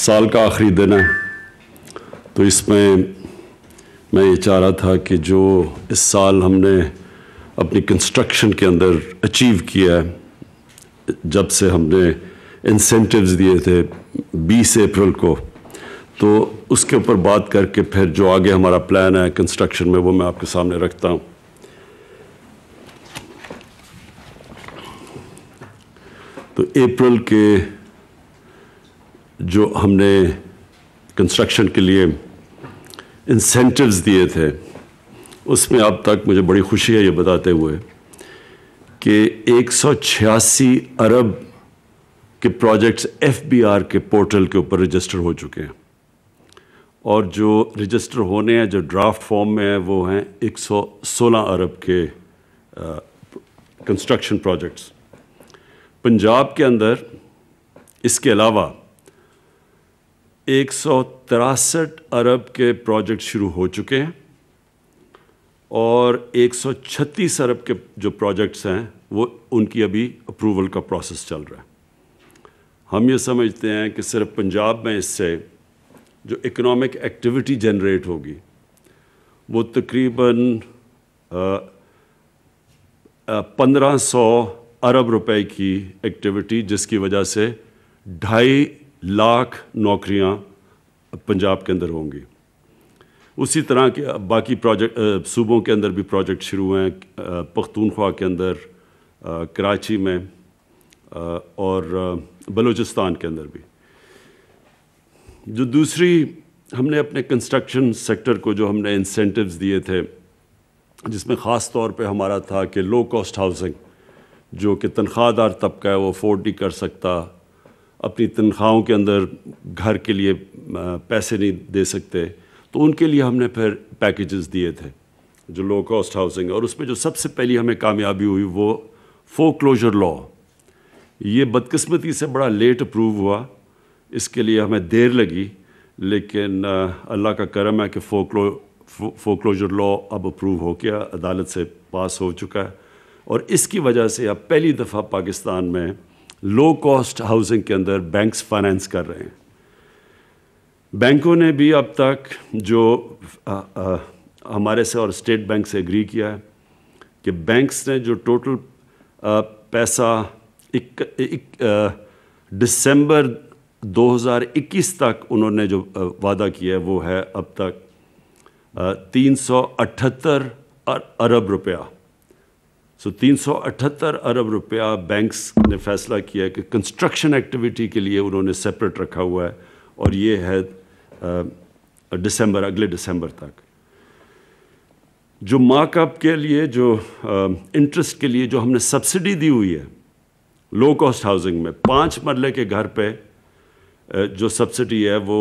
साल का आखिरी दिन है तो इसमें मैं ये चाह रहा था कि जो इस साल हमने अपनी कंस्ट्रक्शन के अंदर अचीव किया है जब से हमने इंसेंटिव्स दिए थे 20 अप्रैल को तो उसके ऊपर बात करके फिर जो आगे हमारा प्लान है कंस्ट्रक्शन में वो मैं आपके सामने रखता हूँ तो अप्रैल के जो हमने कंस्ट्रक्शन के लिए इंसेंटिव्स दिए थे उसमें अब तक मुझे बड़ी खुशी है ये बताते हुए कि 186 अरब के प्रोजेक्ट्स एफबीआर के पोर्टल के ऊपर रजिस्टर हो चुके हैं और जो रजिस्टर होने हैं जो ड्राफ्ट फॉर्म में है वो हैं 116 अरब के कंस्ट्रक्शन प्रोजेक्ट्स पंजाब के अंदर इसके अलावा एक अरब के प्रोजेक्ट शुरू हो चुके हैं और एक अरब के जो प्रोजेक्ट्स हैं वो उनकी अभी अप्रूवल का प्रोसेस चल रहा है हम ये समझते हैं कि सिर्फ पंजाब में इससे जो इकोनॉमिक एक्टिविटी जनरेट होगी वो तकरीबन पंद्रह सौ अरब रुपए की एक्टिविटी जिसकी वजह से ढाई लाख नौकरियां पंजाब के अंदर होंगी उसी तरह के बाकी प्रोजेक्ट सूबों के अंदर भी प्रोजेक्ट शुरू हुए हैं पख्तूनख्वा के अंदर कराची में और बलूचिस्तान के अंदर भी जो दूसरी हमने अपने कंस्ट्रक्शन सेक्टर को जो हमने इंसेंटिव्स दिए थे जिसमें ख़ास तौर पे हमारा था कि लो कॉस्ट हाउसिंग जो कि तनख्वाहदार तबका है वो अफोर्ड नहीं कर सकता अपनी तनख्वाहों के अंदर घर के लिए पैसे नहीं दे सकते तो उनके लिए हमने फिर पैकेजेस दिए थे जो लो कॉस्ट हाउसिंग और उसमें जो सबसे पहली हमें कामयाबी हुई वो फोर क्लोजर लॉ ये बदकस्मती से बड़ा लेट अप्रूव हुआ इसके लिए हमें देर लगी लेकिन अल्लाह का करम है कि फोकलो फोकलोजर लॉ अब अप्रूव हो गया अदालत से पास हो चुका है और इसकी वजह से अब पहली दफ़ा पाकिस्तान में लो कॉस्ट हाउसिंग के अंदर बैंक्स फाइनेंस कर रहे हैं बैंकों ने भी अब तक जो आ, आ, हमारे से और स्टेट बैंक से एग्री किया है कि बैंक्स ने जो टोटल आ, पैसा एक, एक आ, दिसंबर 2021 तक उन्होंने जो वादा किया है वो है अब तक तीन सौ अठहत्तर अरब रुपया सो so, 378 अरब रुपया बैंक्स ने फैसला किया कि कंस्ट्रक्शन एक्टिविटी के लिए उन्होंने सेपरेट रखा हुआ है और ये है दिसंबर अगले दिसंबर तक जो मार्कअप के लिए जो इंटरेस्ट के लिए जो हमने सब्सिडी दी हुई है लो कॉस्ट हाउसिंग में पाँच मरले के घर पे जो सब्सिडी है वो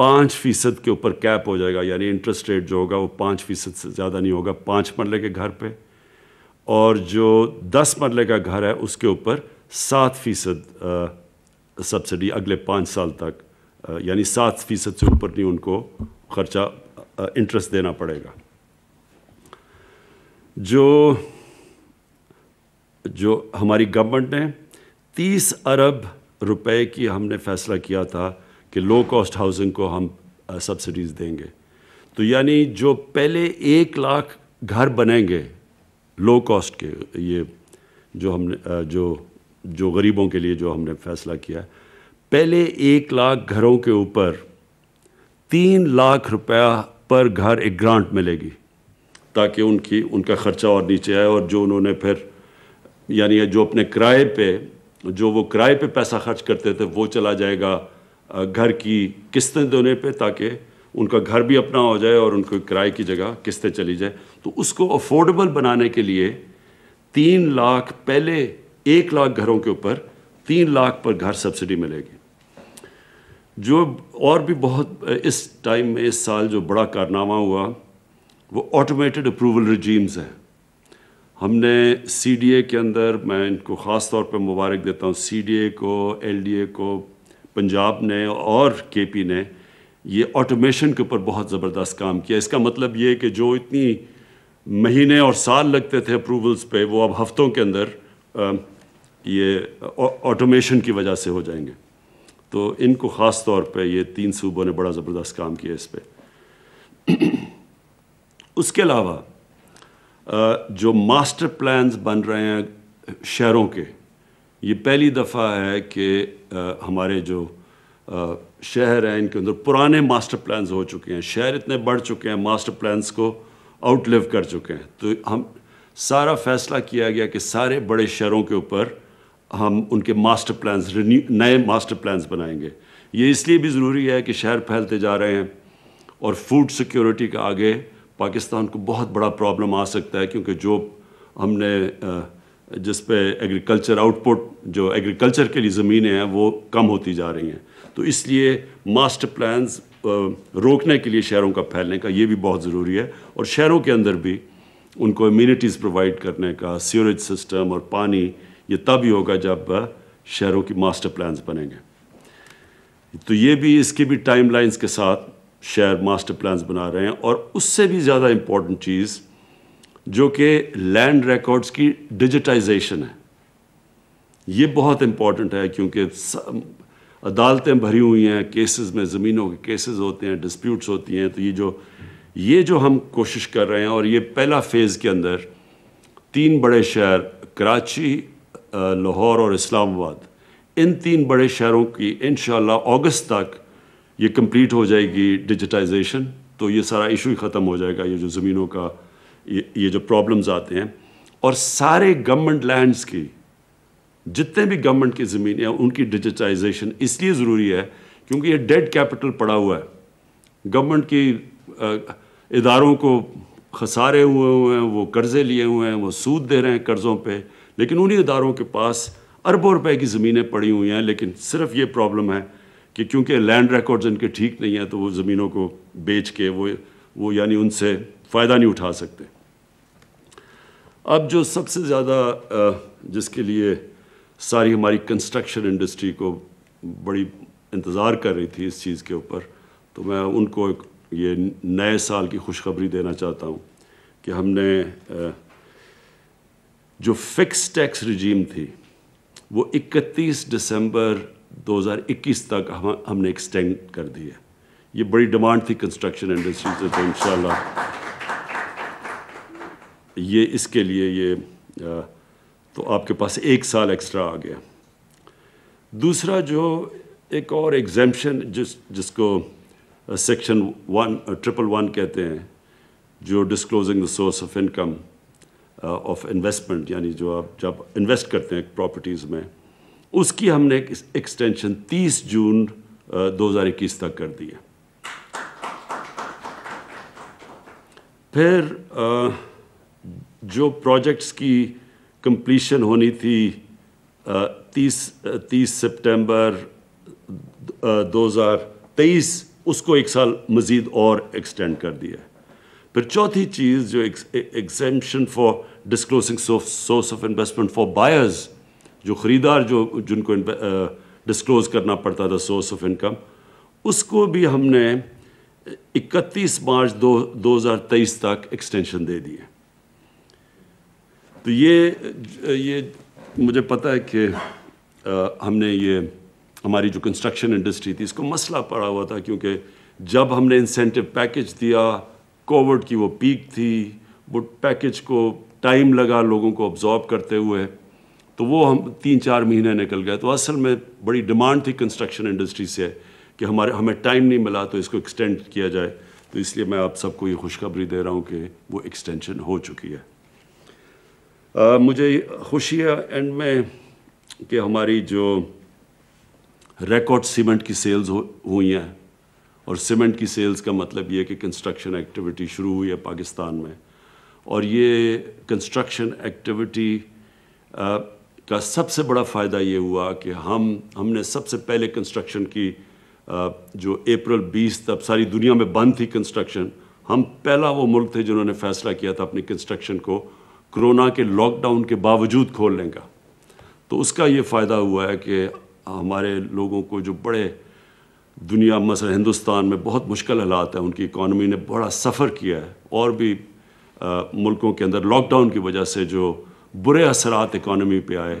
पाँच फीसद के ऊपर कैप हो जाएगा यानी इंटरेस्ट रेट जो होगा वो पाँच फीसद से ज़्यादा नहीं होगा पाँच मरले के घर पे और जो दस मरले का घर है उसके ऊपर सात फीसद सब्सिडी अगले पाँच साल तक यानी सात फीसद से ऊपर नहीं उनको खर्चा इंटरेस्ट देना पड़ेगा जो जो हमारी गवर्नमेंट ने तीस अरब रुपए की हमने फैसला किया था कि लो कॉस्ट हाउसिंग को हम सब्सिडीज़ uh, देंगे तो यानी जो पहले एक लाख घर बनेंगे लो कॉस्ट के ये जो हमने uh, जो जो गरीबों के लिए जो हमने फैसला किया पहले एक लाख घरों के ऊपर तीन लाख रुपया पर घर एक ग्रांट मिलेगी ताकि उनकी उनका ख़र्चा और नीचे आए और जो उन्होंने फिर यानी जो अपने किराए पे जो वो किराए पे पैसा खर्च करते थे वो चला जाएगा घर की किस्तें देने पे ताकि उनका घर भी अपना हो जाए और उनको किराए की जगह किस्तें चली जाए तो उसको अफोर्डेबल बनाने के लिए तीन लाख पहले एक लाख घरों के ऊपर तीन लाख पर घर सब्सिडी मिलेगी जो और भी बहुत इस टाइम में इस साल जो बड़ा कारनामा हुआ वो ऑटोमेटेड अप्रूवल रिजीम्स हैं हमने सी डी ए के अंदर मैं इनको ख़ास तौर पर मुबारक देता हूँ सी डी ए को एल डी ए को पंजाब ने और केपी ने ये ऑटोमेशन के ऊपर बहुत ज़बरदस्त काम किया इसका मतलब ये कि जो इतनी महीने और साल लगते थे अप्रूवल्स पे वो अब हफ्तों के अंदर ये ऑटोमेशन की वजह से हो जाएंगे तो इनको ख़ास तौर पे ये तीन सूबों ने बड़ा ज़बरदस्त काम किया इस पर उसके अलावा जो मास्टर प्लान्स बन रहे हैं शहरों के ये पहली दफ़ा है कि हमारे जो आ, शहर हैं इनके अंदर पुराने मास्टर प्लान्स हो चुके हैं शहर इतने बढ़ चुके हैं मास्टर प्लान्स को आउटलिव कर चुके हैं तो हम सारा फैसला किया गया कि सारे बड़े शहरों के ऊपर हम उनके मास्टर प्लान्स रिन्यू नए मास्टर प्लान्स बनाएंगे ये इसलिए भी ज़रूरी है कि शहर फैलते जा रहे हैं और फूड सिक्योरिटी के आगे पाकिस्तान को बहुत बड़ा प्रॉब्लम आ सकता है क्योंकि जो हमने आ, जिस पे एग्रीकल्चर आउटपुट जो एग्रीकल्चर के लिए ज़मीनें हैं वो कम होती जा रही हैं तो इसलिए मास्टर प्लान्स रोकने के लिए शहरों का फैलने का ये भी बहुत ज़रूरी है और शहरों के अंदर भी उनको इम्यूनिटीज़ प्रोवाइड करने का सीवरेज सिस्टम और पानी ये तब ही होगा जब शहरों की मास्टर प्लान्स बनेंगे तो ये भी इसके भी टाइम के साथ शहर मास्टर प्लान्स बना रहे हैं और उससे भी ज़्यादा इम्पॉर्टेंट चीज़ जो कि लैंड रिकॉर्ड्स की डिजिटाइजेशन है ये बहुत इम्पॉर्टेंट है क्योंकि अदालतें भरी हुई हैं केसेस में ज़मीनों के केसेस होते हैं डिस्प्यूट्स होती हैं तो ये जो ये जो हम कोशिश कर रहे हैं और ये पहला फ़ेज़ के अंदर तीन बड़े शहर कराची लाहौर और इस्लामाबाद इन तीन बड़े शहरों की इन अगस्त तक ये कंप्लीट हो जाएगी डिजिटाइजेशन तो ये सारा इशू ही ख़त्म हो जाएगा ये जो ज़मीनों का ये, जो प्रॉब्लम्स आते हैं और सारे गवर्नमेंट लैंड्स की जितने भी गवर्नमेंट की ज़मीन है उनकी डिजिटाइजेशन इसलिए ज़रूरी है क्योंकि ये डेड कैपिटल पड़ा हुआ है गवर्नमेंट की इदारों को खसारे हुए हुए हैं वो कर्ज़े लिए हुए हैं वो सूद दे रहे हैं कर्ज़ों पे लेकिन उन्हीं इदारों के पास अरबों रुपए की ज़मीनें पड़ी हुई हैं लेकिन सिर्फ ये प्रॉब्लम है कि क्योंकि लैंड रिकॉर्ड्स इनके ठीक नहीं है तो वो ज़मीनों को बेच के वो वो यानी उनसे फ़ायदा नहीं उठा सकते अब जो सबसे ज़्यादा जिसके लिए सारी हमारी कंस्ट्रक्शन इंडस्ट्री को बड़ी इंतज़ार कर रही थी इस चीज़ के ऊपर तो मैं उनको ये नए साल की खुशखबरी देना चाहता हूँ कि हमने जो फिक्स टैक्स रिजीम थी वो 31 दिसंबर 2021 तक हम हमने एक्सटेंड कर दी है ये बड़ी डिमांड थी कंस्ट्रक्शन इंडस्ट्री से तो इन ये इसके लिए ये तो आपके पास एक साल एक्स्ट्रा आ गया दूसरा जो एक और एग्जामेशन जिस जिसको सेक्शन वन ट्रिपल वन कहते हैं जो disclosing the source of income of investment यानी जो आप जब इन्वेस्ट करते हैं प्रॉपर्टीज़ में उसकी हमने एक्सटेंशन 30 जून uh, 2021 तक कर दी है फिर जो प्रोजेक्ट्स की कंप्लीशन होनी थी तीस तीस सितंबर 2023 उसको एक साल मज़ीद और एक्सटेंड कर दिया फिर चौथी चीज़ जो exemption for disclosing source of investment for buyers जो ख़रीदार जो जिनको डिस्क्लोज़ करना पड़ता था सोर्स ऑफ इनकम उसको भी हमने इकतीस मार्च दो 2023 तक एक्सटेंशन दे दिए तो ये ये मुझे पता है कि आ, हमने ये हमारी जो कंस्ट्रक्शन इंडस्ट्री थी इसको मसला पड़ा हुआ था क्योंकि जब हमने इंसेंटिव पैकेज दिया कोविड की वो पीक थी वो पैकेज को टाइम लगा लोगों को ऑब्जॉर्ब करते हुए तो वो हम तीन चार महीने निकल गए तो असल में बड़ी डिमांड थी कंस्ट्रक्शन इंडस्ट्री से कि हमारे हमें टाइम नहीं मिला तो इसको एक्सटेंड किया जाए तो इसलिए मैं आप सबको ये खुशखबरी दे रहा हूँ कि वो एक्सटेंशन हो चुकी है आ, मुझे खुशी है एंड में कि हमारी जो रिकॉर्ड सीमेंट की सेल्स हुई हैं और सीमेंट की सेल्स का मतलब ये है कि कंस्ट्रक्शन एक्टिविटी शुरू हुई है पाकिस्तान में और ये कंस्ट्रक्शन एक्टिविटी का सबसे बड़ा फ़ायदा ये हुआ कि हम हमने सबसे पहले कंस्ट्रक्शन की जो अप्रैल 20 तक सारी दुनिया में बंद थी कंस्ट्रक्शन हम पहला वो मुल्क थे जिन्होंने फैसला किया था अपनी कंस्ट्रक्शन को कोरोना के लॉकडाउन के बावजूद खोलने का तो उसका ये फ़ायदा हुआ है कि हमारे लोगों को जो बड़े दुनिया मसल हिंदुस्तान में बहुत मुश्किल हालात हैं उनकी इकानमी ने बड़ा सफ़र किया है और भी आ, मुल्कों के अंदर लॉकडाउन की वजह से जो बुरे असरात इकानमी पे आए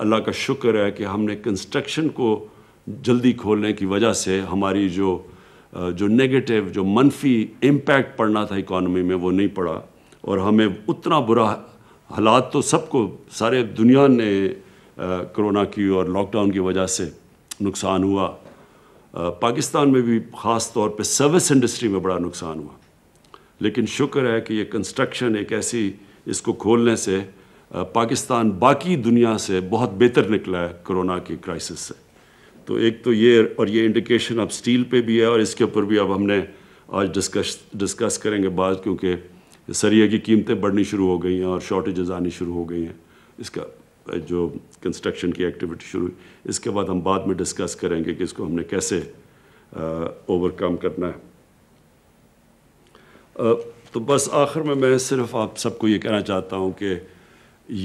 अल्लाह का शुक्र है कि हमने कंस्ट्रक्शन को जल्दी खोलने की वजह से हमारी जो जो नेगेटिव जो मनफी इम्पैक्ट पड़ना था इकॉनमी में वो नहीं पड़ा और हमें उतना बुरा हालात तो सबको सारे दुनिया ने कोरोना की और लॉकडाउन की वजह से नुकसान हुआ पाकिस्तान में भी ख़ास तौर पे सर्विस इंडस्ट्री में बड़ा नुकसान हुआ लेकिन शुक्र है कि ये कंस्ट्रक्शन एक ऐसी इसको खोलने से पाकिस्तान बाकी दुनिया से बहुत बेहतर निकला है कोरोना की क्राइसिस से तो एक तो ये और ये इंडिकेशन अब स्टील पे भी है और इसके ऊपर भी अब हमने आज डिस्कस डिस्कस करेंगे बाद क्योंकि सरिया की कीमतें बढ़नी शुरू हो गई हैं और शॉर्टेजेज आनी शुरू हो गई हैं इसका जो कंस्ट्रक्शन की एक्टिविटी शुरू हुई इसके बाद हम बाद में डिस्कस करेंगे कि इसको हमने कैसे ओवरकम करना है आ, तो बस आखिर में मैं सिर्फ आप सबको ये कहना चाहता हूँ कि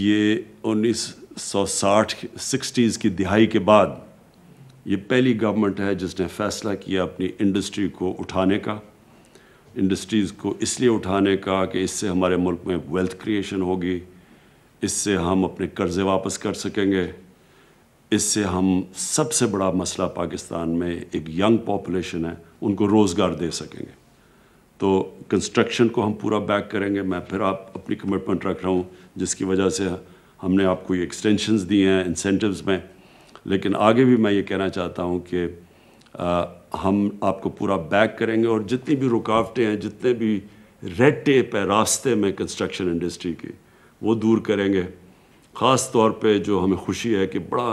ये उन्नीस सौ साठ सिक्सटीज़ की दिहाई के बाद ये पहली गवर्नमेंट है जिसने फैसला किया अपनी इंडस्ट्री को उठाने का इंडस्ट्रीज़ को इसलिए उठाने का कि इससे हमारे मुल्क में वेल्थ क्रिएशन होगी इससे हम अपने कर्ज़े वापस कर सकेंगे इससे हम सबसे बड़ा मसला पाकिस्तान में एक यंग पॉपुलेशन है उनको रोज़गार दे सकेंगे तो कंस्ट्रक्शन को हम पूरा बैक करेंगे मैं फिर आप अपनी कमिटमेंट रख रहा हूँ जिसकी वजह से हमने आपको ये एक्सटेंशंस दिए हैं इंसेंटिवस में लेकिन आगे भी मैं ये कहना चाहता हूँ कि हम आपको पूरा बैक करेंगे और जितनी भी रुकावटें हैं जितने भी रेड टेप है रास्ते में कंस्ट्रक्शन इंडस्ट्री की वो दूर करेंगे ख़ास तौर पे जो हमें खुशी है कि बड़ा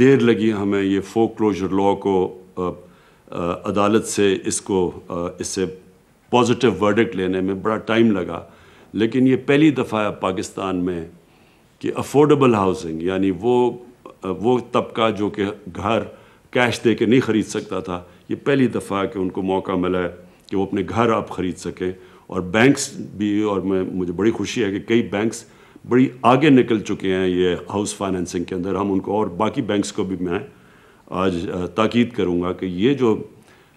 देर लगी हमें ये फोक क्लोजर लॉ को आ, आ, अदालत से इसको इससे पॉजिटिव वर्डिक्ट लेने में बड़ा टाइम लगा लेकिन ये पहली दफ़ा है पाकिस्तान में कि अफोर्डेबल हाउसिंग यानी वो वो तबका जो कि घर कैश दे के नहीं ख़रीद सकता था ये पहली दफ़ा कि उनको मौका मिला है कि वो अपने घर आप ख़रीद सकें और बैंक्स भी और मैं मुझे बड़ी खुशी है कि कई बैंक्स बड़ी आगे निकल चुके हैं ये हाउस फाइनेंसिंग के अंदर हम उनको और बाकी बैंक्स को भी मैं आज ताकीद करूँगा कि ये जो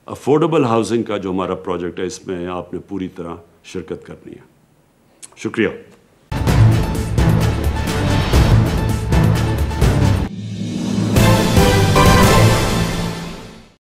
अफोर्डेबल हाउसिंग का जो हमारा प्रोजेक्ट है इसमें आपने पूरी तरह शिरकत करनी है शुक्रिया